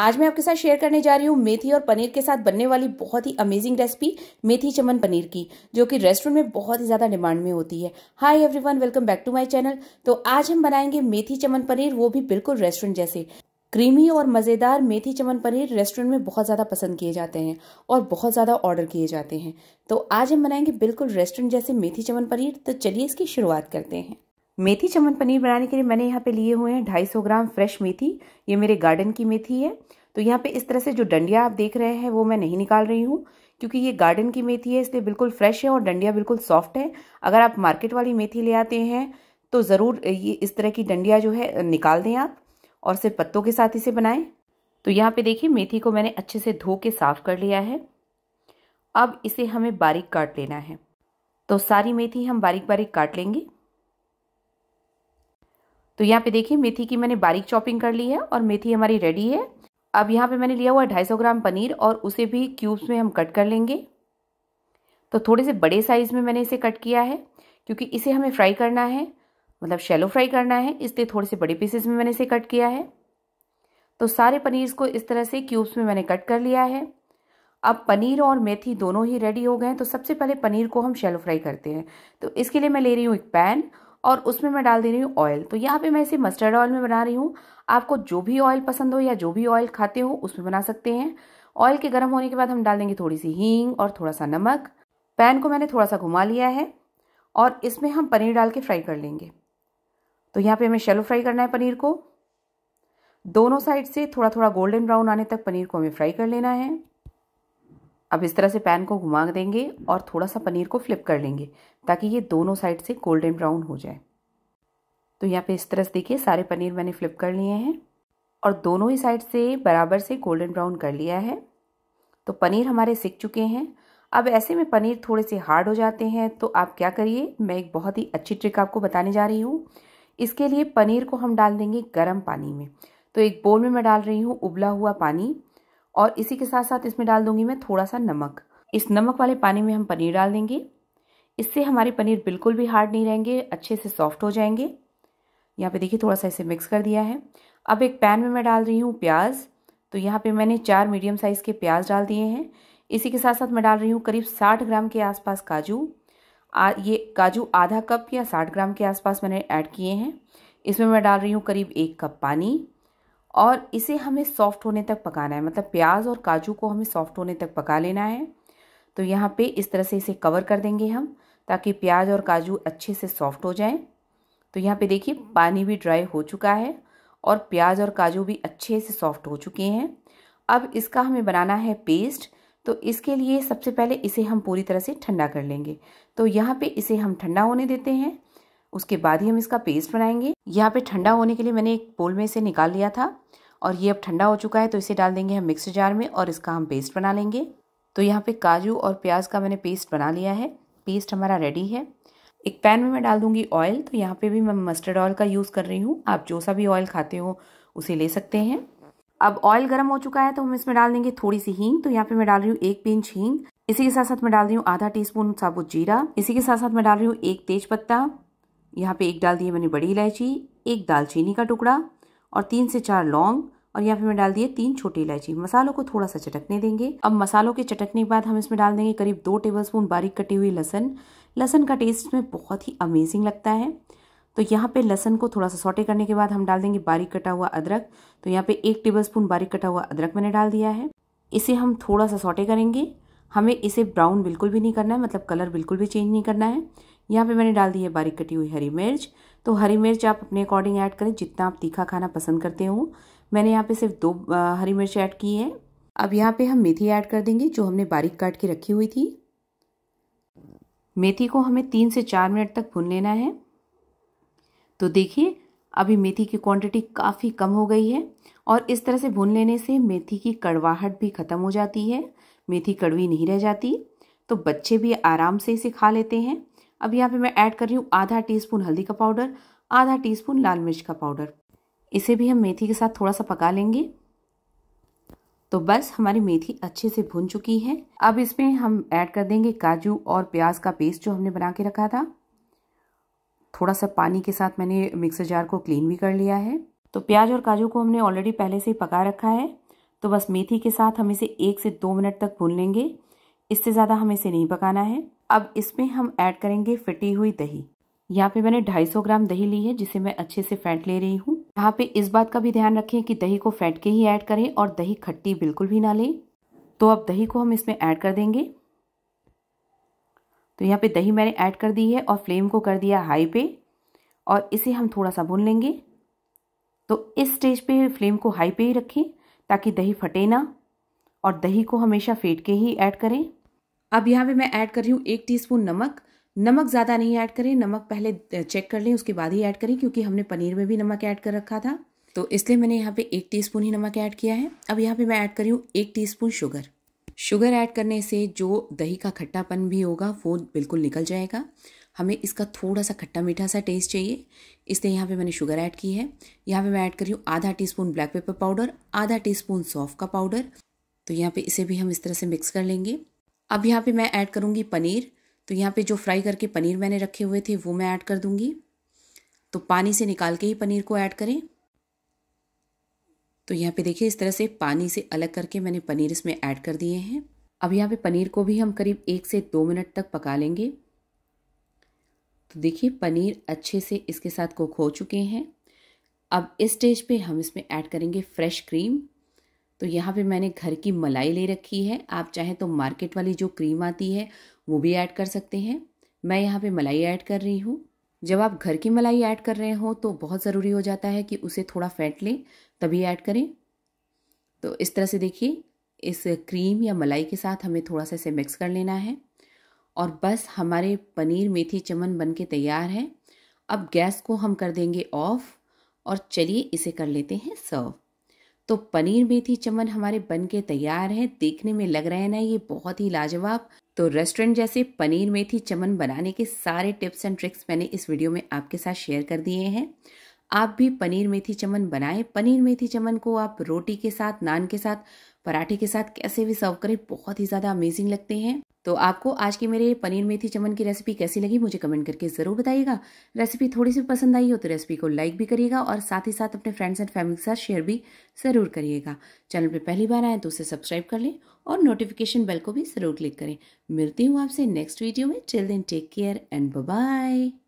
आज मैं आपके साथ शेयर करने जा रही हूँ मेथी और पनीर के साथ बनने वाली बहुत ही अमेजिंग रेसिपी मेथी चमन पनीर की जो कि रेस्टोरेंट में बहुत ही ज़्यादा डिमांड में होती है hi everyone welcome back to my channel तो आज हम बनाएंगे मेथी चमन पनीर वो भी बिल्कुल रेस्टोरेंट जैसे क्रीमी और मज़ेदार मेथी चमन पनीर रेस्टोरेंट में बहुत ज़्यादा पसंद किए जाते हैं और बहुत ज़्यादा ऑर्डर किए जाते हैं तो आज हम बनाएंगे बिल्कुल रेस्टोरेंट जैसे मेथी चमन पनीर तो चलिए इसकी शुरुआत करते हैं मेथी चमन पनीर बनाने के लिए मैंने यहाँ पे लिए हुए हैं सौ ग्राम फ्रेश मेथी ये मेरे गार्डन की मेथी है तो यहाँ पे इस तरह से जो डंडिया आप देख रहे हैं वो मैं नहीं निकाल रही हूँ क्योंकि ये गार्डन की मेथी है इसलिए बिल्कुल फ्रेश है और डंडिया बिल्कुल सॉफ्ट है अगर आप मार्केट वाली मेथी ले आते हैं तो ज़रूर ये इस तरह की डंडिया जो है निकाल दें आप और सिर्फ पत्तों के साथ इसे बनाएं तो यहाँ पे देखिए मेथी को मैंने अच्छे से धो के साफ़ कर लिया है अब इसे हमें बारीक काट लेना है तो सारी मेथी हम बारीक बारीक काट लेंगे तो यहाँ पे देखिए मेथी की मैंने बारीक चॉपिंग कर ली है और मेथी हमारी रेडी है अब यहाँ पे मैंने लिया हुआ ढाई सौ ग्राम पनीर और उसे भी क्यूब्स में हम कट कर लेंगे तो थोड़े से बड़े साइज़ में मैंने इसे कट किया है क्योंकि इसे हमें फ्राई करना है मतलब शेलो फ्राई करना है इसलिए थोड़े से बड़े पीसेस में मैंने इसे कट किया है तो सारे पनीर को इस तरह से क्यूब्स में मैंने कट कर लिया है अब पनीर और मेथी दोनों ही रेडी हो गए हैं तो सबसे पहले पनीर को हम शेलो फ्राई करते हैं तो इसके लिए मैं ले रही हूँ एक पैन और उसमें मैं डाल दे रही हूँ ऑयल तो यहाँ पे मैं इसे मस्टर्ड ऑयल में बना रही हूँ आपको जो भी ऑयल पसंद हो या जो भी ऑयल खाते हो उसमें बना सकते हैं ऑयल के गर्म होने के बाद हम डाल देंगे थोड़ी सी हींग और थोड़ा सा नमक पैन को मैंने थोड़ा सा घुमा लिया है और इसमें हम पनीर डाल के फ्राई कर लेंगे तो यहाँ पे हमें शेलो फ्राई करना है पनीर को दोनों साइड से थोड़ा थोड़ा गोल्डन ब्राउन आने तक पनीर को हमें फ्राई कर लेना है अब इस तरह से पैन को घुमा देंगे और थोड़ा सा पनीर को फ्लिप कर लेंगे ताकि ये दोनों साइड से गोल्डन ब्राउन हो जाए तो यहाँ पे इस तरह से देखिए सारे पनीर मैंने फ्लिप कर लिए हैं और दोनों ही साइड से बराबर से गोल्डन ब्राउन कर लिया है तो पनीर हमारे सिक चुके हैं अब ऐसे में पनीर थोड़े से हार्ड हो जाते हैं तो आप क्या करिए मैं एक बहुत ही अच्छी ट्रिक आपको बताने जा रही हूँ इसके लिए पनीर को हम डाल देंगे गर्म पानी में तो एक बोल में मैं डाल रही हूँ उबला हुआ पानी और इसी के साथ साथ इसमें डाल दूंगी मैं थोड़ा सा नमक इस नमक वाले पानी में हम पनीर डाल देंगे इससे हमारे पनीर बिल्कुल भी हार्ड नहीं रहेंगे अच्छे से सॉफ्ट हो जाएंगे यहाँ पे देखिए थोड़ा सा इसे मिक्स कर दिया है अब एक पैन में मैं डाल रही हूँ प्याज तो यहाँ पे मैंने चार मीडियम साइज़ के प्याज डाल दिए हैं इसी के साथ साथ मैं डाल रही हूँ करीब साठ ग्राम के आसपास काजू आ, ये काजू आधा कप या साठ ग्राम के आसपास मैंने ऐड किए हैं इसमें मैं डाल रही हूँ करीब एक कप पानी और इसे हमें सॉफ्ट होने तक पकाना है मतलब प्याज और काजू को हमें सॉफ्ट होने तक पका लेना है तो यहाँ पे इस तरह से इसे कवर कर देंगे हम ताकि प्याज और काजू अच्छे से सॉफ्ट हो जाएं तो यहाँ पे देखिए पानी भी ड्राई हो चुका है और प्याज और काजू भी अच्छे से सॉफ्ट हो चुके हैं अब इसका हमें बनाना है पेस्ट तो इसके लिए सबसे पहले इसे हम पूरी तरह से ठंडा कर लेंगे तो यहाँ पर इसे हम ठंडा होने देते हैं उसके बाद ही हम इसका पेस्ट बनाएंगे यहाँ पे ठंडा होने के लिए मैंने एक बोल में इसे निकाल लिया था और ये अब ठंडा हो चुका है तो इसे डाल देंगे हम मिक्सर जार में और इसका हम पेस्ट बना लेंगे तो यहाँ पे काजू और प्याज का मैंने पेस्ट बना लिया है पेस्ट हमारा रेडी है एक पैन में मैं डाल दूंगी ऑयल तो यहाँ पे भी मैं मस्टर्ड ऑयल का यूज़ कर रही हूँ आप जो सा भी ऑयल खाते हो उसे ले सकते हैं अब ऑयल गर्म हो चुका है तो हम इसमें डाल देंगे थोड़ी सी हींग तो यहाँ पे मैं डाल रही हूँ एक पिंच हींग इसी के साथ साथ मैं डाल रही हूँ आधा टी स्पून साबुत जीरा इसी के साथ साथ मैं डाल रही हूँ एक तेज पत्ता यहाँ पे एक डाल दिए मैंने बड़ी इलायची एक दालचीनी का टुकड़ा और तीन से चार लौंग और यहाँ पे मैं डाल दिए तीन छोटी इलायची मसालों को थोड़ा सा चटकने देंगे अब मसालों के चटकने के बाद हम इसमें डाल देंगे करीब दो टेबलस्पून बारीक कटी हुई लहसन लहसन का टेस्ट इसमें बहुत ही अमेजिंग लगता है तो यहाँ पे लहसन को थोड़ा सा सोटे करने के बाद हम डाल देंगे बारीक कटा हुआ अदरक तो यहाँ पे एक स्पून बारीक कटा हुआ अदरक मैंने डाल दिया है इसे हम थोड़ा सा सोटे करेंगे हमें इसे ब्राउन बिल्कुल भी नहीं करना है मतलब कलर बिल्कुल भी चेंज नहीं करना है यहाँ पे मैंने डाल दी है बारीक कटी हुई हरी मिर्च तो हरी मिर्च आप अपने अकॉर्डिंग ऐड करें जितना आप तीखा खाना पसंद करते हो मैंने यहाँ पे सिर्फ दो हरी मिर्च ऐड की है अब यहाँ पे हम मेथी ऐड कर देंगे जो हमने बारीक काट के रखी हुई थी मेथी को हमें तीन से चार मिनट तक भून लेना है तो देखिए अभी मेथी की क्वांटिटी काफ़ी कम हो गई है और इस तरह से भून लेने से मेथी की कड़वाहट भी ख़त्म हो जाती है मेथी कड़वी नहीं रह जाती तो बच्चे भी आराम से इसे खा लेते हैं अब यहाँ पे मैं ऐड कर रही हूँ आधा टीस्पून हल्दी का पाउडर आधा टीस्पून लाल मिर्च का पाउडर इसे भी हम मेथी के साथ थोड़ा सा पका लेंगे तो बस हमारी मेथी अच्छे से भुन चुकी है अब इसमें हम ऐड कर देंगे काजू और प्याज का पेस्ट जो हमने बना के रखा था थोड़ा सा पानी के साथ मैंने मिक्सर जार को क्लीन भी कर लिया है तो प्याज और काजू को हमने ऑलरेडी पहले से ही पका रखा है तो बस मेथी के साथ हम इसे एक से दो मिनट तक भून लेंगे इससे ज़्यादा हमें इसे नहीं पकाना है अब इसमें हम ऐड करेंगे फिटी हुई दही यहाँ पे मैंने 250 ग्राम दही ली है जिसे मैं अच्छे से फेंट ले रही हूँ यहाँ पे इस बात का भी ध्यान रखें कि दही को फेंट के ही ऐड करें और दही खट्टी बिल्कुल भी ना लें तो अब दही को हम इसमें ऐड कर देंगे तो यहाँ पे दही मैंने ऐड कर दी है और फ्लेम को कर दिया हाई पे और इसे हम थोड़ा सा भून लेंगे तो इस स्टेज पे फ्लेम को हाई पे ही रखें ताकि दही फटे ना और दही को हमेशा फेंट के ही ऐड करें अब यहाँ पे मैं ऐड कर रही हूँ एक टीस्पून नमक नमक ज़्यादा नहीं ऐड करें नमक पहले चेक कर लें उसके बाद ही ऐड करें क्योंकि हमने पनीर में भी नमक ऐड कर रखा था तो इसलिए मैंने यहाँ पे एक टीस्पून ही नमक ऐड किया है अब यहाँ पे मैं ऐड कर रही हूँ एक टी शुगर शुगर ऐड करने से जो दही का खट्टापन भी होगा वो बिल्कुल निकल जाएगा हमें इसका थोड़ा सा खट्टा मीठा सा टेस्ट चाहिए इसलिए यहाँ पे मैंने शुगर ऐड की है यहाँ पे मैं ऐड कर रही हूँ आधा टीस्पून ब्लैक पेपर पाउडर आधा टीस्पून सौंफ का पाउडर तो यहाँ पे इसे भी हम इस तरह से मिक्स कर लेंगे अब यहाँ पे मैं ऐड करूँगी पनीर तो यहाँ पे जो फ्राई करके पनीर मैंने रखे हुए थे वो मैं ऐड कर दूँगी तो पानी से निकाल के ही पनीर को ऐड करें तो यहाँ पे देखिए इस तरह से पानी से अलग करके मैंने पनीर इसमें ऐड कर दिए हैं अब यहाँ पे पनीर को भी हम करीब एक से दो मिनट तक पका लेंगे तो देखिए पनीर अच्छे से इसके साथ कुक हो चुके हैं अब इस स्टेज पे हम इसमें ऐड करेंगे फ्रेश क्रीम तो यहाँ पे मैंने घर की मलाई ले रखी है आप चाहें तो मार्केट वाली जो क्रीम आती है वो भी ऐड कर सकते हैं मैं यहाँ पे मलाई ऐड कर रही हूँ जब आप घर की मलाई ऐड कर रहे हो तो बहुत ज़रूरी हो जाता है कि उसे थोड़ा फेंट लें तभी ऐड करें तो इस तरह से देखिए इस क्रीम या मलाई के साथ हमें थोड़ा सा इसे मिक्स कर लेना है और बस हमारे पनीर मेथी चमन बन के तैयार है अब गैस को हम कर देंगे ऑफ़ और चलिए इसे कर लेते हैं सर्व तो पनीर मेथी चमन हमारे बन के तैयार हैं देखने में लग रहे हैं ना ये बहुत ही लाजवाब तो रेस्टोरेंट जैसे पनीर मेथी चमन बनाने के सारे टिप्स एंड ट्रिक्स मैंने इस वीडियो में आपके साथ शेयर कर दिए हैं आप भी पनीर मेथी चमन बनाएं पनीर मेथी चमन को आप रोटी के साथ नान के साथ पराठे के साथ कैसे भी सर्व करें बहुत ही ज़्यादा अमेजिंग लगते हैं तो आपको आज की मेरे पनीर मेथी चमन की रेसिपी कैसी लगी मुझे कमेंट करके ज़रूर बताइएगा रेसिपी थोड़ी सी पसंद आई हो तो रेसिपी को लाइक भी करिएगा और साथ ही साथ अपने फ्रेंड्स एंड फैमिली के साथ शेयर भी ज़रूर करिएगा चैनल पर पहली बार आएँ तो उसे सब्सक्राइब कर लें और नोटिफिकेशन बेल को भी ज़रूर क्लिक करें मिलती हूँ आपसे नेक्स्ट वीडियो में चिल दिन टेक केयर एंड बाय